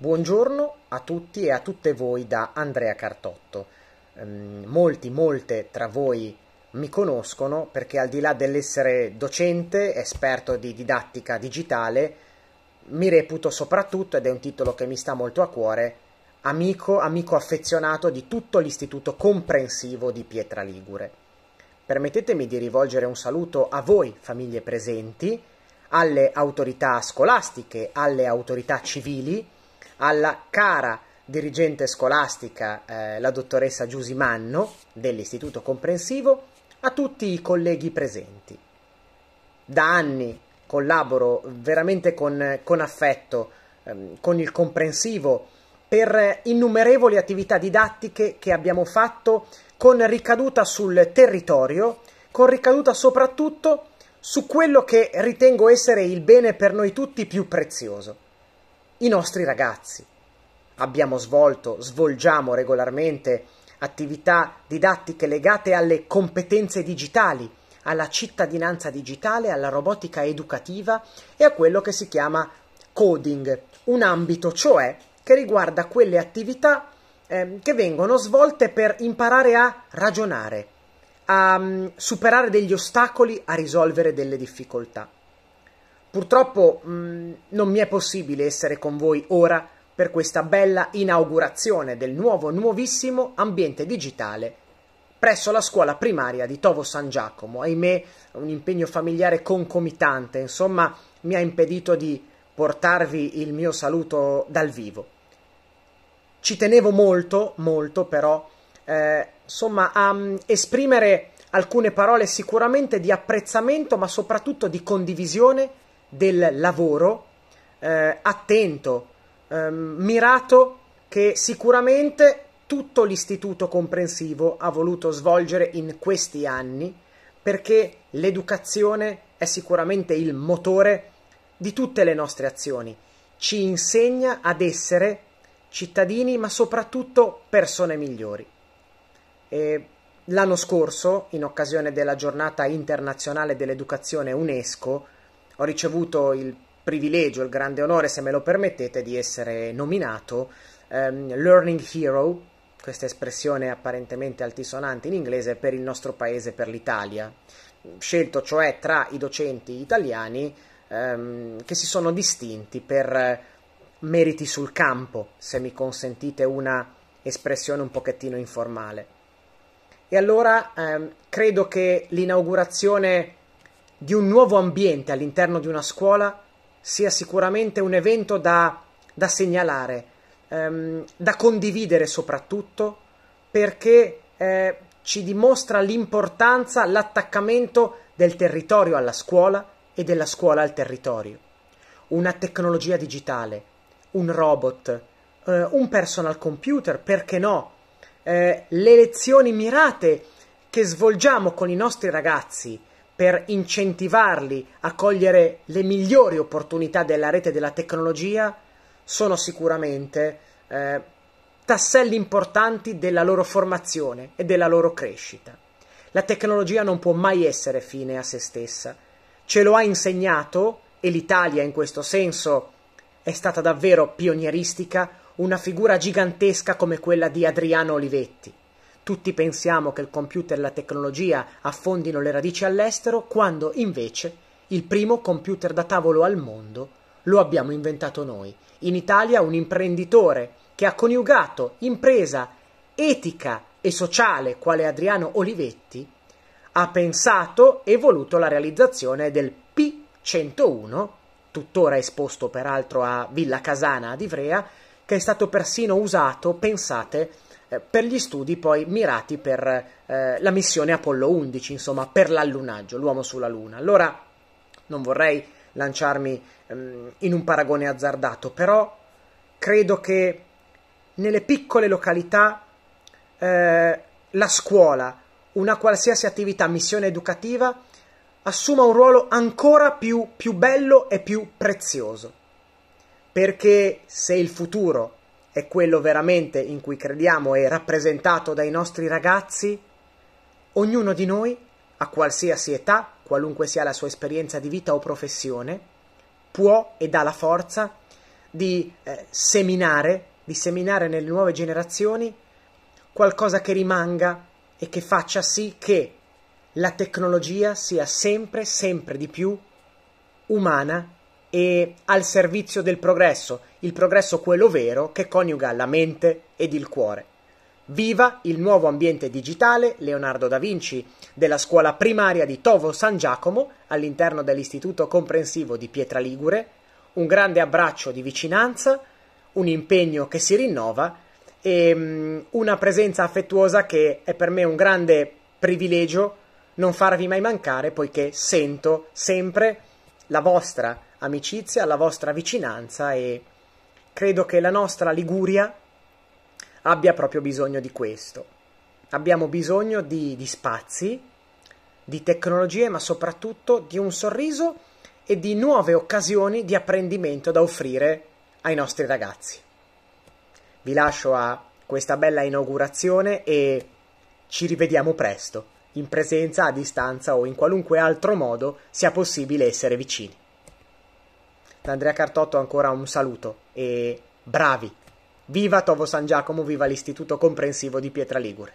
Buongiorno a tutti e a tutte voi da Andrea Cartotto. Ehm, molti, molte tra voi mi conoscono perché al di là dell'essere docente, esperto di didattica digitale, mi reputo soprattutto, ed è un titolo che mi sta molto a cuore, amico, amico affezionato di tutto l'istituto comprensivo di Pietra Ligure. Permettetemi di rivolgere un saluto a voi famiglie presenti, alle autorità scolastiche, alle autorità civili, alla cara dirigente scolastica, eh, la dottoressa Giusi Manno dell'Istituto Comprensivo, a tutti i colleghi presenti. Da anni collaboro veramente con, con affetto, ehm, con il comprensivo, per innumerevoli attività didattiche che abbiamo fatto con ricaduta sul territorio, con ricaduta soprattutto su quello che ritengo essere il bene per noi tutti più prezioso, i nostri ragazzi. Abbiamo svolto, svolgiamo regolarmente attività didattiche legate alle competenze digitali, alla cittadinanza digitale, alla robotica educativa e a quello che si chiama coding, un ambito cioè che riguarda quelle attività eh, che vengono svolte per imparare a ragionare, a um, superare degli ostacoli, a risolvere delle difficoltà. Purtroppo mh, mm, non mi è possibile essere con voi ora per questa bella inaugurazione del nuovo, nuovissimo ambiente digitale presso la scuola primaria di Tovo San Giacomo. Ahimè, un impegno familiare concomitante, insomma, mi ha impedito di portarvi il mio saluto dal vivo. Ci tenevo molto, molto però, eh, insomma, a um, esprimere alcune parole sicuramente di apprezzamento, ma soprattutto di condivisione del lavoro eh, attento, eh, mirato, che sicuramente tutto l'istituto comprensivo ha voluto svolgere in questi anni, perché l'educazione è sicuramente il motore di tutte le nostre azioni, ci insegna ad essere cittadini, ma soprattutto persone migliori. E l'anno scorso, in occasione della giornata internazionale dell'educazione UNESCO, ho ricevuto il privilegio, il grande onore, se me lo permettete, di essere nominato um, Learning Hero, questa espressione apparentemente altisonante in inglese, per il nostro paese, per l'Italia. Scelto cioè tra i docenti italiani um, che si sono distinti per meriti sul campo, se mi consentite una espressione un pochettino informale. E allora ehm, credo che l'inaugurazione di un nuovo ambiente all'interno di una scuola sia sicuramente un evento da, da segnalare, ehm, da condividere soprattutto, perché eh, ci dimostra l'importanza, l'attaccamento del territorio alla scuola e della scuola al territorio. Una tecnologia digitale, un robot, eh, un personal computer, perché no? Eh, le lezioni mirate che svolgiamo con i nostri ragazzi per incentivarli a cogliere le migliori opportunità della rete della tecnologia sono sicuramente eh, tasselli importanti della loro formazione e della loro crescita. La tecnologia non può mai essere fine a se stessa. Ce lo ha insegnato, e l'Italia in questo senso è stata davvero pionieristica, una figura gigantesca come quella di Adriano Olivetti tutti pensiamo che il computer e la tecnologia affondino le radici all'estero, quando invece il primo computer da tavolo al mondo lo abbiamo inventato noi. In Italia un imprenditore che ha coniugato impresa etica e sociale, quale Adriano Olivetti, ha pensato e voluto la realizzazione del P101, tuttora esposto peraltro a Villa Casana ad Ivrea, che è stato persino usato, pensate, eh, per gli studi poi mirati per eh, la missione Apollo 11, insomma per l'allunaggio, l'uomo sulla Luna. Allora non vorrei lanciarmi ehm, in un paragone azzardato, però credo che nelle piccole località eh, la scuola, una qualsiasi attività, missione educativa, assuma un ruolo ancora più, più bello e più prezioso. Perché se il futuro è quello veramente in cui crediamo e rappresentato dai nostri ragazzi, ognuno di noi, a qualsiasi età, qualunque sia la sua esperienza di vita o professione, può e dà la forza di eh, seminare, di seminare nelle nuove generazioni qualcosa che rimanga e che faccia sì che la tecnologia sia sempre, sempre di più umana e al servizio del progresso, il progresso quello vero che coniuga la mente ed il cuore. Viva il nuovo ambiente digitale Leonardo da Vinci della scuola primaria di Tovo San Giacomo all'interno dell'Istituto Comprensivo di Pietra Ligure. Un grande abbraccio di vicinanza, un impegno che si rinnova e mm, una presenza affettuosa che è per me un grande privilegio non farvi mai mancare poiché sento sempre la vostra amicizia, alla vostra vicinanza e credo che la nostra Liguria abbia proprio bisogno di questo. Abbiamo bisogno di, di spazi, di tecnologie, ma soprattutto di un sorriso e di nuove occasioni di apprendimento da offrire ai nostri ragazzi. Vi lascio a questa bella inaugurazione e ci rivediamo presto, in presenza, a distanza o in qualunque altro modo sia possibile essere vicini. Da Andrea Cartotto ancora un saluto e bravi! Viva Tovo San Giacomo, viva l'Istituto Comprensivo di Pietra Ligure!